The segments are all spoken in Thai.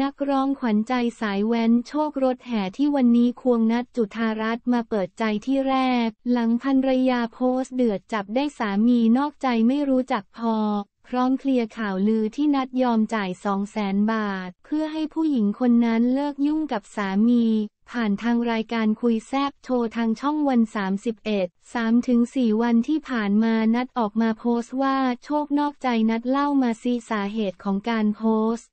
นักร้องขวัญใจสายแว้นโชครถแห่ที่วันนี้ควงนัดจุธารัตน์มาเปิดใจที่แรก หลังพันรยาโพสต์เดือดจับได้สามีนอกใจไม่รู้จักพอ พร้อมเคลียร์ข่าวลือที่นัดยอมจ่ายสองแสนบาท เพื่อให้ผู้หญิงคนนั้นเลิกยุ่งกับสามี ผ่านทางรายการคุยแซบโชว์ทางช่องวัน 31 3-4วันที่ผ่านมานัดออกมาโพสต์ว่าโชคนอกใจนัดเล่ามาซีสาเหตุของการโพสต์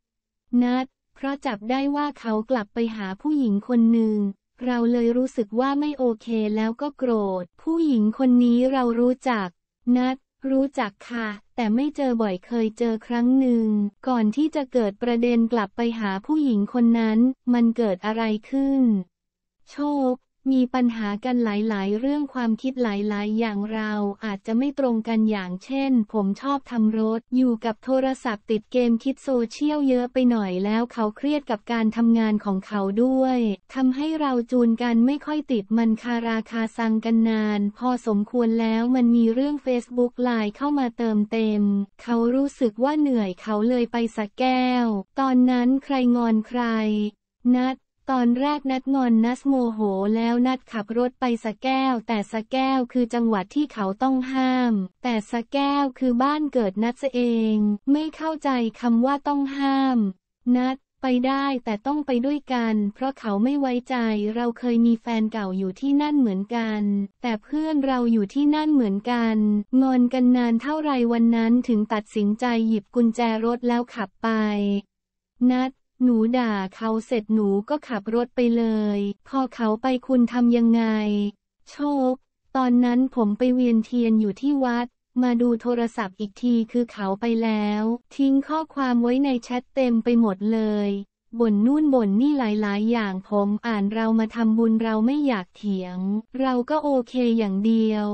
นัดเพราะจับได้ว่าเขากลับไปหาผู้หญิงคนหนึ่ง เราเลยรู้สึกว่าไม่โอเคแล้วก็โกรธ ผู้หญิงคนนี้เรารู้จัก นัดรู้จักค่ะ แต่ไม่เจอบ่อยเคยเจอครั้งหนึ่ง ก่อนที่จะเกิดประเด็นกลับไปหาผู้หญิงคนนั้น มันเกิดอะไรขึ้น โชคมีปัญหากันหลายๆ เรื่องความคิดหลายๆ อย่างเราอาจจะไม่ตรงกันอย่างเช่น ผมชอบทำรถอยู่กับโทรศัพท์ติดเกมคิดโซเชียลเยอะไปหน่อยแล้วเขาเครียดกับการทำงานของเขาด้วยทำให้เราจูนกันไม่ค่อยติดมันคาราคาซังกันนาน พอสมควรแล้วมันมีเรื่อง Facebook ไลน์เข้ามาเติมเต็มเขารู้สึกว่าเหนื่อยเขาเลยไปสะแก้ว ตอนนั้นใครงอนใครนัดตอนแรกนัดงอนนัสโมโหแล้วนัดขับรถไปสะแก้ว แต่สะแก้วคือจังหวัดที่เขาต้องห้าม แต่สะแก้วคือบ้านเกิดนัดเอง ไม่เข้าใจคำว่าต้องห้าม นัด ไปได้แต่ต้องไปด้วยกัน เพราะเขาไม่ไว้ใจเราเคยมีแฟนเก่าอยู่ที่นั่นเหมือนกัน แต่เพื่อนเราอยู่ที่นั่นเหมือนกัน งอนกันนานเท่าไรวันนั้นถึงตัดสินใจหยิบกุญแจรถแล้วขับไป นัดหนูด่าเขาเสร็จหนูก็ขับรถไปเลย พอเขาไปคุณทำยังไง โชค ตอนนั้นผมไปเวียนเทียนอยู่ที่วัด มาดูโทรศัพท์อีกทีคือเขาไปแล้ว ทิ้งข้อความไว้ในแชทเต็มไปหมดเลยบ่นนู่นบ่นนี่หลายๆ อย่างผมอ่านเรามาทำบุญเราไม่อยากเถียง เราก็โอเคอย่างเดียว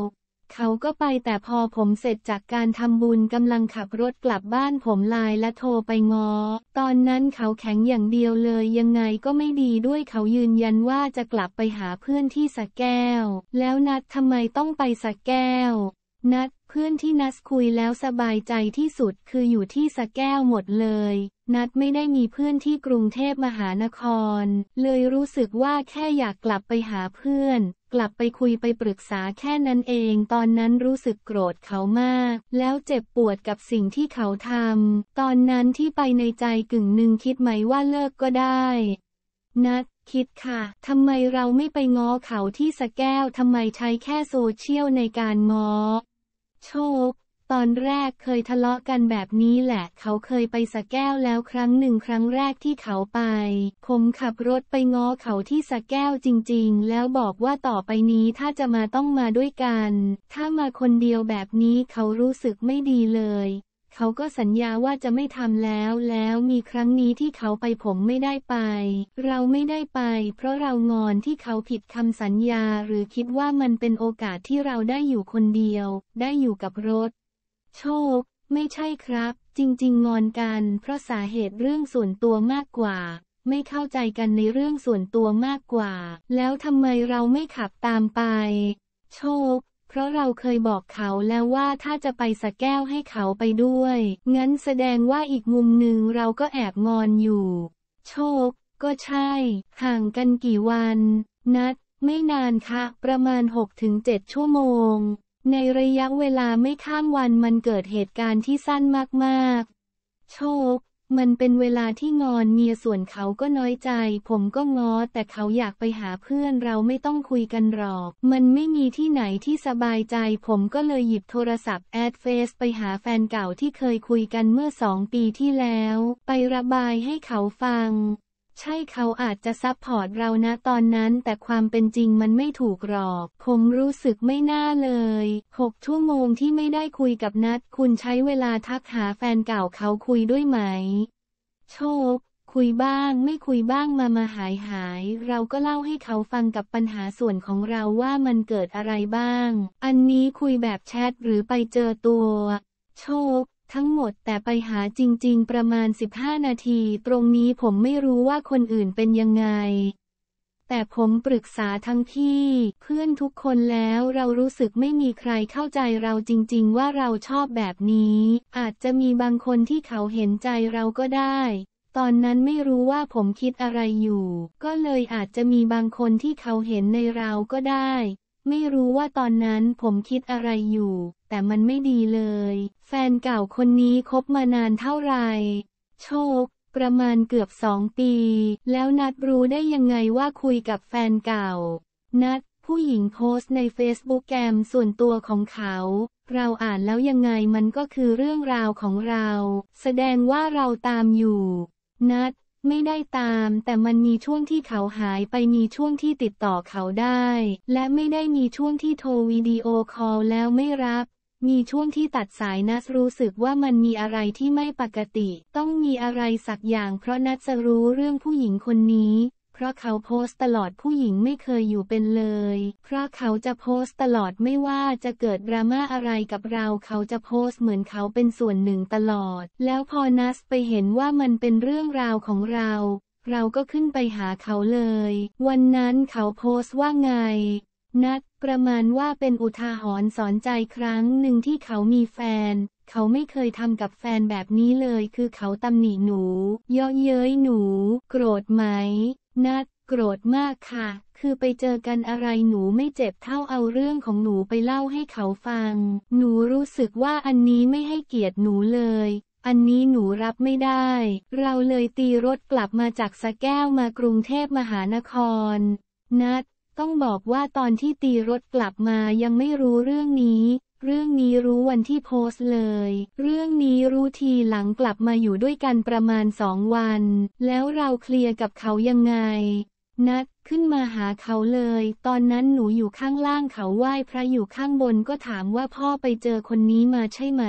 เขาก็ไปแต่พอผมเสร็จจากการทำบุญกำลังขับรถกลับบ้านผมไลน์และโทรไปงอตอนนั้นเขาแข็งอย่างเดียวเลยยังไงก็ไม่ดีด้วยเขายืนยันว่าจะกลับไปหาเพื่อนที่สักแก้ว แล้วนัดทำไมต้องไปสักแก้ว นัดเพื่อนที่นัดคุยแล้วสบายใจที่สุดคืออยู่ที่สะแก้วหมดเลย นัดไม่ได้มีเพื่อนที่กรุงเทพมหานคร เลยรู้สึกว่าแค่อยากกลับไปหาเพื่อน กลับไปคุยไปปรึกษาแค่นั้นเอง ตอนนั้นรู้สึกโกรธเขามาก แล้วเจ็บปวดกับสิ่งที่เขาทำ ตอนนั้นที่ไปในใจกึ่งหนึ่งคิดไหมว่าเลิกก็ได้ นัดคิดค่ะทำไมเราไม่ไปง้อเขาที่สะแก้วทำไมใช้แค่โซเชียลในการง้อโชคตอนแรกเคยทะเลาะกันแบบนี้แหละ เขาเคยไปสะแก้วแล้วครั้งหนึ่งครั้งแรกที่เขาไป ผมขับรถไปง้อเขาที่สะแก้วจริงๆ แล้วบอกว่าต่อไปนี้ถ้าจะมาต้องมาด้วยกัน ถ้ามาคนเดียวแบบนี้เขารู้สึกไม่ดีเลยเขาก็สัญญาว่าจะไม่ทำแล้วแล้วมีครั้งนี้ที่เขาไปผมไม่ได้ไป เราไม่ได้ไป เพราะเรางอนที่เขาผิดคำสัญญาหรือคิดว่ามันเป็นโอกาสที่เราได้อยู่คนเดียว ได้อยู่กับรถ โชค ไม่ใช่ครับ จริงๆ งอนกัน เพราะสาเหตุเรื่องส่วนตัวมากกว่า ไม่เข้าใจกันในเรื่องส่วนตัวมากกว่า แล้วทำไมเราไม่ขับตามไป โชคพราะเราเคยบอกเขาแล้วว่าถ้าจะไปสะแก้วให้เขาไปด้วย งั้นแสดงว่าอีกมุมหนึ่งเราก็แอบงอนอยู่ โชค ก็ใช่ ห่างกันกี่วัน นัด ไม่นานค่ะ ประมาณ6-7ชั่วโมง ในระยะเวลาไม่ข้ามวันมันเกิดเหตุการณ์ที่สั้นมากๆ โชคมันเป็นเวลาที่งอนเมียส่วนเขาก็น้อยใจ ผมก็งอแต่เขาอยากไปหาเพื่อนเราไม่ต้องคุยกันหรอก มันไม่มีที่ไหนที่สบายใจ ผมก็เลยหยิบโทรศัพท์แอดเฟซไปหาแฟนเก่าที่เคยคุยกันเมื่อสองปีที่แล้ว ไประบายให้เขาฟังใช่เขาอาจจะซับพอร์ตเรานะตอนนั้น แต่ความเป็นจริงมันไม่ถูกหรอกผมรู้สึกไม่น่าเลย 6 ชั่วโมงที่ไม่ได้คุยกับนัดคุณใช้เวลาทักหาแฟนเก่าเขาคุยด้วยไหม โชค คุยบ้างไม่คุยบ้างมามาหายหาย เราก็เล่าให้เขาฟังกับปัญหาส่วนของเราว่ามันเกิดอะไรบ้าง อันนี้คุยแบบแชทหรือไปเจอตัว โชคทั้งหมดแต่ไปหาจริงๆประมาณ 15 นาที ตรงนี้ผมไม่รู้ว่าคนอื่นเป็นยังไง แต่ผมปรึกษาทั้งพี่ เพื่อนทุกคนแล้วเรารู้สึกไม่มีใครเข้าใจเราจริงๆว่าเราชอบแบบนี้ อาจจะมีบางคนที่เขาเห็นใจเราก็ได้ ตอนนั้นไม่รู้ว่าผมคิดอะไรอยู่ ก็เลยอาจจะมีบางคนที่เขาเห็นในเราก็ได้ ไม่รู้ว่าตอนนั้นผมคิดอะไรอยู่แต่มันไม่ดีเลย แฟนเก่าคนนี้คบมานานเท่าไหร่ โชค ประมาณเกือบสองปี แล้วนัดรู้ได้ยังไงว่าคุยกับแฟนเก่า นัด ผู้หญิงโพสต์ในเฟซบุ๊กแกมส่วนตัวของเขา เราอ่านแล้วยังไงมันก็คือเรื่องราวของเรา แสดงว่าเราตามอยู่ นัด ไม่ได้ตามแต่มันมีช่วงที่เขาหายไปมีช่วงที่ติดต่อเขาได้ และไม่ได้มีช่วงที่โทรวิดีโอคอลแล้วไม่รับมีช่วงที่ตัดสายนัสรู้สึกว่ามันมีอะไรที่ไม่ปกติ ต้องมีอะไรสักอย่าง เพราะนัสรู้เรื่องผู้หญิงคนนี้ เพราะเขาโพสต์ตลอดผู้หญิงไม่เคยอยู่เป็นเลย เพราะเขาจะโพสต์ตลอดไม่ว่าจะเกิดดราม่าอะไรกับเราเขาจะโพสต์เหมือนเขาเป็นส่วนหนึ่งตลอด แล้วพอนัสไปเห็นว่ามันเป็นเรื่องราวของเรา เราก็ขึ้นไปหาเขาเลย วันนั้นเขาโพสต์ว่าไงนัดประมาณว่าเป็นอุทาหรณ์สอนใจครั้งหนึ่งที่เขามีแฟน เขาไม่เคยทำกับแฟนแบบนี้เลย คือเขาตำหนิหนู เยาะเย้ยหนู โกรธไหมนัดโกรธมากค่ะ คือไปเจอกันอะไรหนูไม่เจ็บเท่าเอาเรื่องของหนูไปเล่าให้เขาฟัง หนูรู้สึกว่าอันนี้ไม่ให้เกียรติหนูเลย อันนี้หนูรับไม่ได้ เราเลยตีรถกลับมาจากสะแก้วมากรุงเทพมหานคร นัดต้องบอกว่าตอนที่ตีรถกลับมายังไม่รู้เรื่องนี้ เรื่องนี้รู้วันที่โพสเลย เรื่องนี้รู้ทีหลังกลับมาอยู่ด้วยกันประมาณสองวัน แล้วเราเคลียร์กับเขายังไง นัดขึ้นมาหาเขาเลย ตอนนั้นหนูอยู่ข้างล่างเขาไหว้ พระอยู่ข้างบนก็ถามว่าพ่อไปเจอคนนี้มาใช่ไหม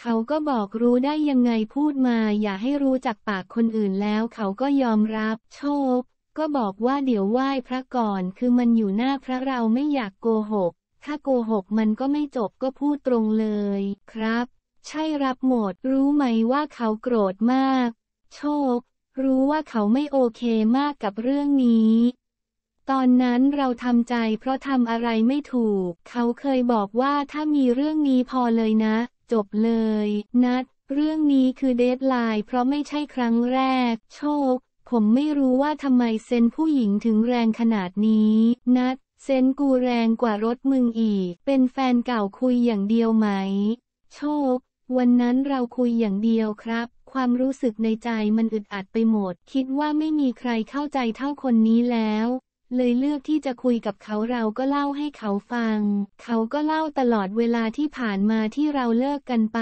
เขาก็บอกรู้ได้ยังไงพูดมาอย่าให้รู้จากปากคนอื่นแล้ว เขาก็ยอมรับ โชคก็บอกว่าเดี๋ยวไหว้พระก่อนคือมันอยู่หน้าพระเราไม่อยากโกหก ถ้าโกหกมันก็ไม่จบก็พูดตรงเลย ครับ ใช่รับหมด รู้ไหมว่าเขาโกรธมาก โชค รู้ว่าเขาไม่โอเคมากกับเรื่องนี้ ตอนนั้นเราทำใจเพราะทำอะไรไม่ถูก เขาเคยบอกว่าถ้ามีเรื่องนี้พอเลยนะ จบเลย นัด เรื่องนี้คือเดทไลน์เพราะไม่ใช่ครั้งแรก โชคผมไม่รู้ว่าทำไมเซนผู้หญิงถึงแรงขนาดนี้ นัดเซนกูแรงกว่ารถมึงอีก เป็นแฟนเก่าคุยอย่างเดียวไหมโชค วันนั้นเราคุยอย่างเดียวครับ ความรู้สึกในใจมันอึดอัดไปหมด คิดว่าไม่มีใครเข้าใจเท่าคนนี้แล้ว เลยเลือกที่จะคุยกับเขาเราก็เล่าให้เขาฟัง เขาก็เล่าตลอดเวลาที่ผ่านมาที่เราเลิกกันไป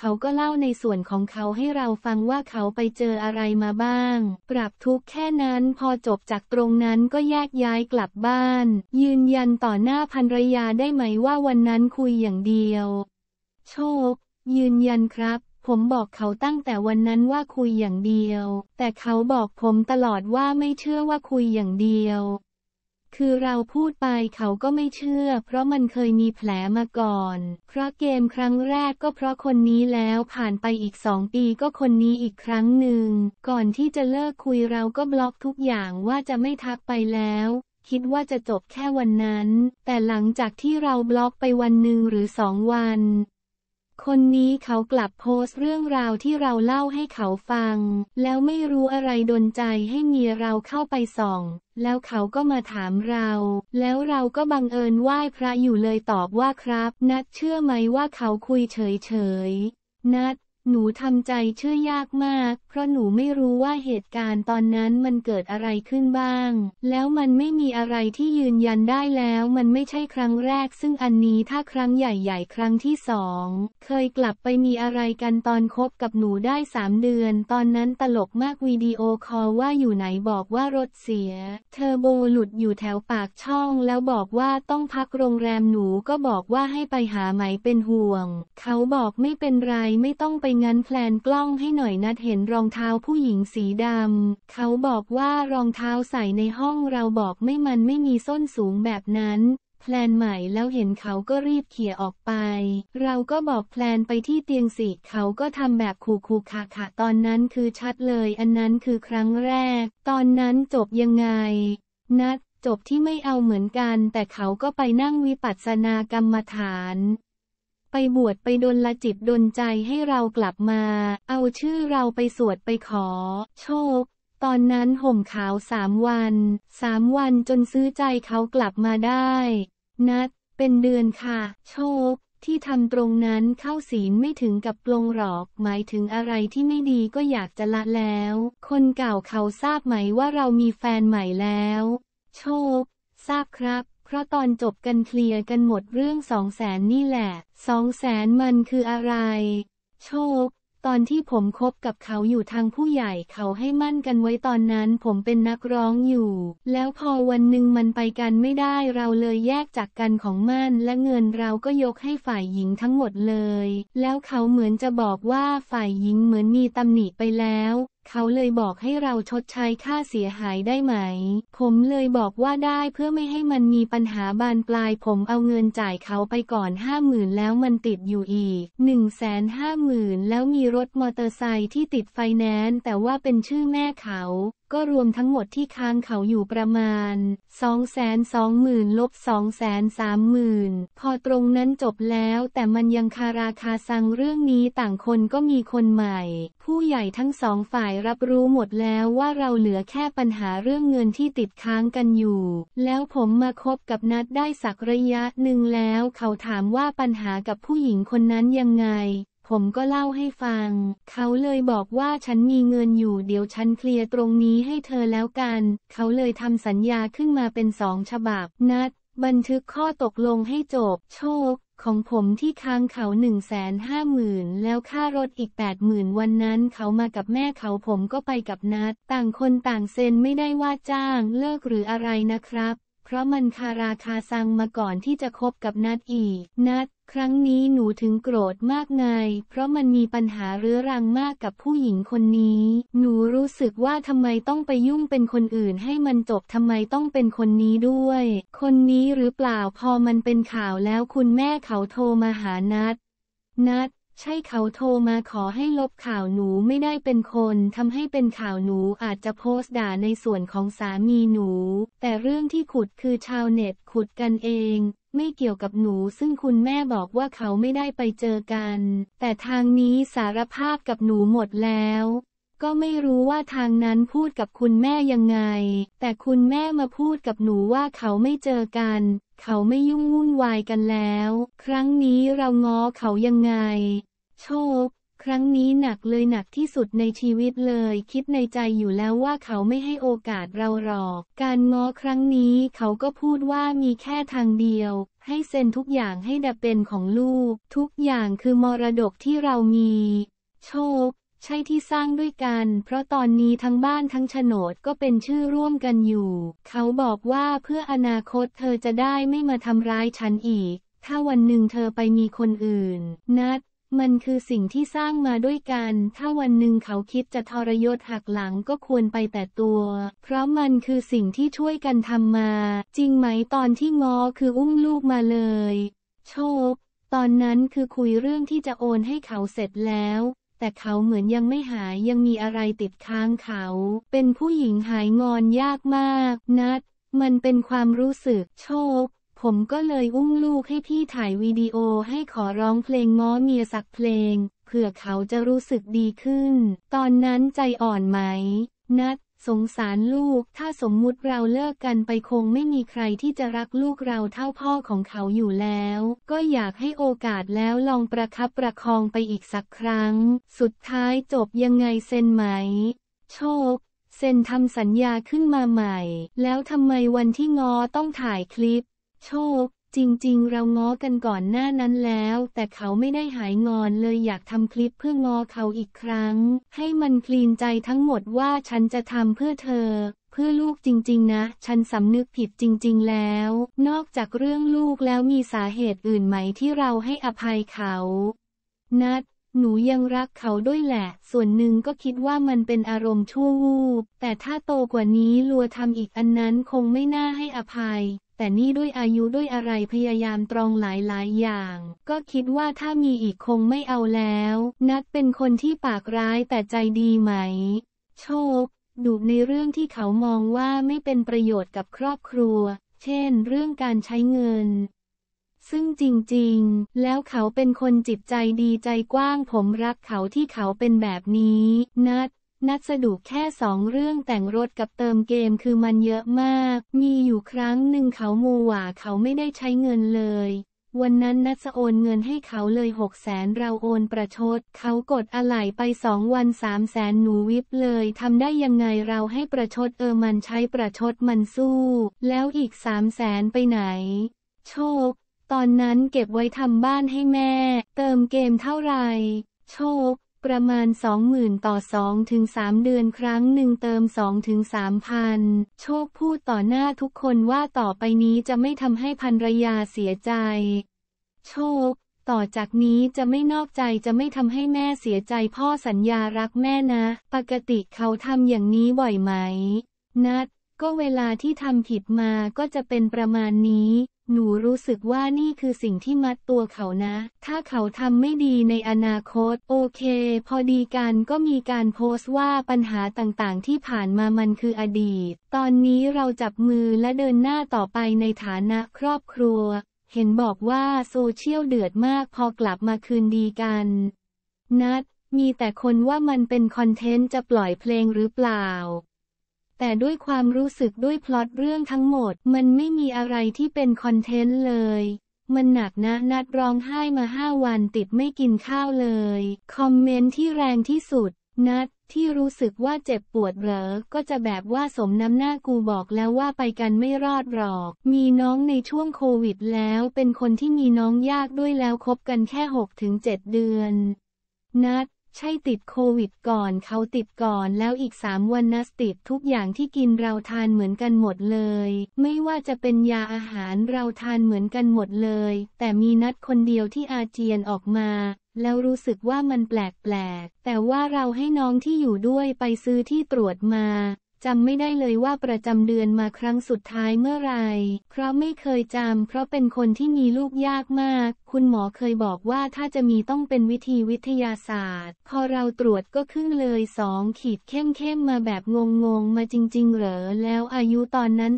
เขาก็เล่าในส่วนของเขาให้เราฟังว่าเขาไปเจออะไรมาบ้าง ปรับทุกแค่นั้นพอจบจากตรงนั้นก็แยกย้ายกลับบ้าน ยืนยันต่อหน้าภรรยาได้ไหมว่าวันนั้นคุยอย่างเดียว โชค ยืนยันครับ ผมบอกเขาตั้งแต่วันนั้นว่าคุยอย่างเดียว แต่เขาบอกผมตลอดว่าไม่เชื่อว่าคุยอย่างเดียวคือเราพูดไปเขาก็ไม่เชื่อ เพราะมันเคยมีแผลมาก่อน เพราะเกมครั้งแรกก็เพราะคนนี้แล้วผ่านไปอีกสองปีก็คนนี้อีกครั้งหนึ่ง ก่อนที่จะเลิกคุยเราก็บล็อกทุกอย่างว่าจะไม่ทักไปแล้ว คิดว่าจะจบแค่วันนั้น แต่หลังจากที่เราบล็อกไปวันหนึ่งหรือสองวันคนนี้เขากลับโพสต์เรื่องราวที่เราเล่าให้เขาฟัง แล้วไม่รู้อะไรดนใจให้เมียเราเข้าไปส่อง แล้วเขาก็มาถามเรา แล้วเราก็บังเอิญไหว้พระอยู่เลยตอบว่าครับ นัดเชื่อไหมว่าเขาคุยเฉยเฉยนัดหนูทำใจเชื่อยากมาก เพราะหนูไม่รู้ว่าเหตุการณ์ตอนนั้นมันเกิดอะไรขึ้นบ้าง แล้วมันไม่มีอะไรที่ยืนยันได้แล้วมันไม่ใช่ครั้งแรก ซึ่งอันนี้ถ้าครั้งใหญ่ๆครั้งที่สองเคยกลับไปมีอะไรกันตอนคบกับหนูได้สามเดือน ตอนนั้นตลกมากวิดีโอคอลว่าอยู่ไหนบอกว่ารถเสียเทอร์โบหลุดอยู่แถวปากช่องแล้วบอกว่าต้องพักโรงแรมหนูก็บอกว่าให้ไปหาไหมเป็นห่วง เขาบอกไม่เป็นไรไม่ต้องไปงั้นแพลนกล้องให้หน่อยนัดเห็นรองเท้าผู้หญิงสีดำเขาบอกว่ารองเท้าใส่ในห้องเราบอกไม่มันไม่มีส้นสูงแบบนั้น แพลนใหม่แล้วเห็นเขาก็รีบเขี่ยออกไป เราก็บอกแพลนไปที่เตียงสิเขาก็ทำแบบขูู่ขาขาตอนนั้นคือชัดเลย อันนั้นคือครั้งแรก ตอนนั้นจบยังไง นัดจบที่ไม่เอาเหมือนกัน แต่เขาก็ไปนั่งวิปัสสนากรรมฐานไปบวชไปดนละจิตดนใจให้เรากลับมา เอาชื่อเราไปสวดไปขอ โชค ตอนนั้นห่มขาวสามวันสามวันจนซื้อใจเขากลับมาได้ นัดเป็นเดือนค่ะ โชค ที่ทำตรงนั้นเข้าศีลไม่ถึงกับปลงหรอกหมายถึงอะไรที่ไม่ดีก็อยากจะละแล้ว คนเก่าเขาทราบไหมว่าเรามีแฟนใหม่แล้ว โชค ทราบครับเพราะตอนจบกันเคลียร์กันหมดเรื่องสองแสนนี่แหละสองแสนมันคืออะไร โชค ตอนที่ผมคบกับเขาอยู่ทางผู้ใหญ่เขาให้มั่นกันไว้ตอนนั้นผมเป็นนักร้องอยู่ แล้วพอวันหนึ่งมันไปกันไม่ได้เราเลยแยกจากกันของมั่นและเงินเราก็ยกให้ฝ่ายหญิงทั้งหมดเลย แล้วเขาเหมือนจะบอกว่าฝ่ายหญิงเหมือนมีตำหนิไปแล้วเขาเลยบอกให้เราชดใช้ค่าเสียหายได้ไหม ผมเลยบอกว่าได้เพื่อไม่ให้มันมีปัญหาบานปลาย ผมเอาเงินจ่ายเขาไปก่อนห้าหมื่นแล้วมันติดอยู่อีกหนึ่งแสนห้าหมื่นแล้วมีรถมอเตอร์ไซค์ที่ติดไฟแนนซ์แต่ว่าเป็นชื่อแม่เขา ก็รวมทั้งหมดที่ค้างเขาอยู่ประมาณ2 2 0 0 0 0 0ลบ2 3 0 0 0 พอตรงนั้นจบแล้วแต่มันยังคาราคาซังเรื่องนี้ต่างคนก็มีคนใหม่ผู้ใหญ่ทั้งสองฝ่ายรับรู้หมดแล้วว่าเราเหลือแค่ปัญหาเรื่องเงินที่ติดค้างกันอยู่ แล้วผมมาคบกับนัดได้สักระยะหนึ่งแล้วเขาถามว่าปัญหากับผู้หญิงคนนั้นยังไง ผมก็เล่าให้ฟัง เขาเลยบอกว่าฉันมีเงินอยู่เดี๋ยวฉันเคลียร์ตรงนี้ให้เธอแล้วกัน เขาเลยทำสัญญาขึ้นมาเป็นสองฉบับ นัด บันทึกข้อตกลงให้จบ โชคของผมที่ค้างเขาหนึ่งแสนห้าหมื่นแล้วค่ารถอีกแปดหมื่นวันนั้นเขามากับแม่เขาผมก็ไปกับนัด ต่างคนต่างเซ็นไม่ได้ว่าจ้างเลิกหรืออะไรนะครับเพราะมันคาราคาซังมาก่อนที่จะคบกับนัดอีก นัดครั้งนี้หนูถึงโกรธมากไง เพราะมันมีปัญหาเรื้อรังมากกับผู้หญิงคนนี้ หนูรู้สึกว่าทำไมต้องไปยุ่งเป็นคนอื่น ให้มันจบทำไมต้องเป็นคนนี้ด้วย คนนี้หรือเปล่าพอมันเป็นข่าวแล้วคุณแม่เขาโทรมาหานัดนัดใช่เขาโทรมาขอให้ลบข่าวหนูไม่ได้เป็นคนทำให้เป็นข่าวหนูอาจจะโพสต์ด่าในส่วนของสามีหนู แต่เรื่องที่ขุดคือชาวเน็ตขุดกันเอง ไม่เกี่ยวกับหนูซึ่งคุณแม่บอกว่าเขาไม่ได้ไปเจอกัน แต่ทางนี้สารภาพกับหนูหมดแล้ว ก็ไม่รู้ว่าทางนั้นพูดกับคุณแม่ยังไง แต่คุณแม่มาพูดกับหนูว่าเขาไม่เจอกัน เขาไม่ยุ่งวุ่นวายกันแล้ว ครั้งนี้เราง้อเขายังไงโชค ครั้งนี้หนักเลยหนักที่สุดในชีวิตเลยคิดในใจอยู่แล้วว่าเขาไม่ให้โอกาสเราหรอก การง้อครั้งนี้เขาก็พูดว่ามีแค่ทางเดียวให้เซ็นทุกอย่างให้ดับเป็นของลูก ทุกอย่างคือมรดกที่เรามี โชค ใช่ที่สร้างด้วยกัน เพราะตอนนี้ทั้งบ้านทั้งโฉนดก็เป็นชื่อร่วมกันอยู่ เขาบอกว่าเพื่ออนาคตเธอจะได้ไม่มาทำร้ายฉันอีก ถ้าวันหนึ่งเธอไปมีคนอื่น นัดมันคือสิ่งที่สร้างมาด้วยกัน ถ้าวันหนึ่งเขาคิดจะทรยศหักหลังก็ควรไปแต่ตัว เพราะมันคือสิ่งที่ช่วยกันทำมา จริงไหมตอนที่งอคืออุ้มลูกมาเลย โชค ตอนนั้นคือคุยเรื่องที่จะโอนให้เขาเสร็จแล้ว แต่เขาเหมือนยังไม่หายยังมีอะไรติดค้างเขา เป็นผู้หญิงหายงอนยากมาก นัด มันเป็นความรู้สึก โชคผมก็เลยอุ้มลูกให้พี่ถ่ายวิดีโอให้ขอร้องเพลงง้อเมียสักเพลง เผื่อเขาจะรู้สึกดีขึ้น ตอนนั้นใจอ่อนไหมนัด สงสารลูกถ้าสมมุติเราเลิกกันไปคงไม่มีใครที่จะรักลูกเราเท่าพ่อของเขาอยู่แล้ว ก็อยากให้โอกาสแล้วลองประคับประคองไปอีกสักครั้ง สุดท้ายจบยังไงเซ็นไหมโชค เซ็นทำสัญญาขึ้นมาใหม่ แล้วทำไมวันที่งอต้องถ่ายคลิปโชค จริงๆ เราง้อกันก่อนหน้านั้นแล้ว แต่เขาไม่ได้หายงอนเลยอยากทำคลิปเพื่องอเขาอีกครั้ง ให้มันคลีนใจทั้งหมดว่าฉันจะทำเพื่อเธอ เพื่อลูกจริงๆนะ ฉันสำนึกผิดจริงๆแล้ว นอกจากเรื่องลูกแล้วมีสาเหตุอื่นไหมที่เราให้อภัยเขา นัดหนูยังรักเขาด้วยแหละ ส่วนหนึ่งก็คิดว่ามันเป็นอารมณ์ชั่ววูบแต่ถ้าโตกว่านี้ลัวทำอีกอันนั้นคงไม่น่าให้อภัยแต่นี่ด้วยอายุด้วยอะไรพยายามตรองหลายๆอย่าง ก็คิดว่าถ้ามีอีกคงไม่เอาแล้ว นัดเป็นคนที่ปากร้ายแต่ใจดีไหม โชค ดูในเรื่องที่เขามองว่าไม่เป็นประโยชน์กับครอบครัว เช่นเรื่องการใช้เงิน ซึ่งจริงๆ แล้วเขาเป็นคนจิตใจดีใจกว้าง ผมรักเขาที่เขาเป็นแบบนี้ นัดนัดสะดุกแค่สองเรื่องแต่งรถกับเติมเกมคือมันเยอะมาก มีอยู่ครั้งหนึ่งเขาโมหว่าเขาไม่ได้ใช้เงินเลย วันนั้นนัดโอนเงินให้เขาเลยหกแสนเราโอนประชดเขากดอะไหล่ไปสองวันสามแสนหนูวิบเลยทำได้ยังไงเราให้ประชดเออมันใช้ประชดมันสู้แล้วอีกสามแสนไปไหนโชค ตอนนั้นเก็บไว้ทำบ้านให้แม่ เติมเกมเท่าไหร่โชคประมาณ 20,000 ต่อ2-3เดือนครั้งหนึ่งเติม2-3,000โชคพูดต่อหน้าทุกคนว่าต่อไปนี้จะไม่ทำให้ภรรยาเสียใจ โชคต่อจากนี้จะไม่นอกใจจะไม่ทำให้แม่เสียใจพ่อสัญญารักแม่นะ ปกติเขาทำอย่างนี้บ่อยไหม นัดก็เวลาที่ทำผิดมาก็จะเป็นประมาณนี้หนูรู้สึกว่านี่คือสิ่งที่มัดตัวเขานะ ถ้าเขาทำไม่ดีในอนาคต โอเค พอดีกันก็มีการโพสต์ว่าปัญหาต่างๆ ที่ผ่านมามันคืออดีต ตอนนี้เราจับมือและเดินหน้าต่อไปในฐานะครอบครัว เห็นบอกว่าโซเชียลเดือดมากพอกลับมาคืนดีกันนัดมีแต่คนว่ามันเป็นคอนเทนต์จะปล่อยเพลงหรือเปล่าแต่ด้วยความรู้สึกด้วยพล็อตเรื่องทั้งหมด มันไม่มีอะไรที่เป็นคอนเทนต์เลย มันหนักนะนัดร้องไห้มาห้าวันติดไม่กินข้าวเลยคอมเมนต์ที่แรงที่สุดนัดที่รู้สึกว่าเจ็บปวดเหรอ ก็จะแบบว่าสมน้ำหน้ากูบอกแล้วว่าไปกันไม่รอดหรอก มีน้องในช่วงโควิดแล้วเป็นคนที่มีน้องยากด้วยแล้วคบกันแค่6-7เดือน นัดใช่ติดโควิดก่อนเขาติดก่อนแล้วอีกสามวันนัสติด ทุกอย่างที่กินเราทานเหมือนกันหมดเลย ไม่ว่าจะเป็นยาอาหารเราทานเหมือนกันหมดเลย แต่มีนัดคนเดียวที่อาเจียนออกมา แล้วรู้สึกว่ามันแปลกๆ แต่ว่าเราให้น้องที่อยู่ด้วยไปซื้อที่ตรวจมาจำไม่ได้เลยว่าประจำเดือนมาครั้งสุดท้ายเมื่อไรเพราะไม่เคยจำเพราะเป็นคนที่มีลูกยากมาก คุณหมอเคยบอกว่าถ้าจะมีต้องเป็นวิธีวิทยาศาสตร์ พอเราตรวจก็ขึ้นเลยสองขีดเข้มเข้มมาแบบงงงมาจริง ๆเหรอ แล้วอายุตอนนั้น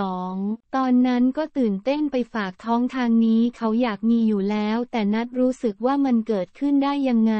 32 ตอนนั้นก็ตื่นเต้นไปฝากท้องทางนี้ เขาอยากมีอยู่แล้ว แต่นัดรู้สึกว่ามันเกิดขึ้นได้ยังไง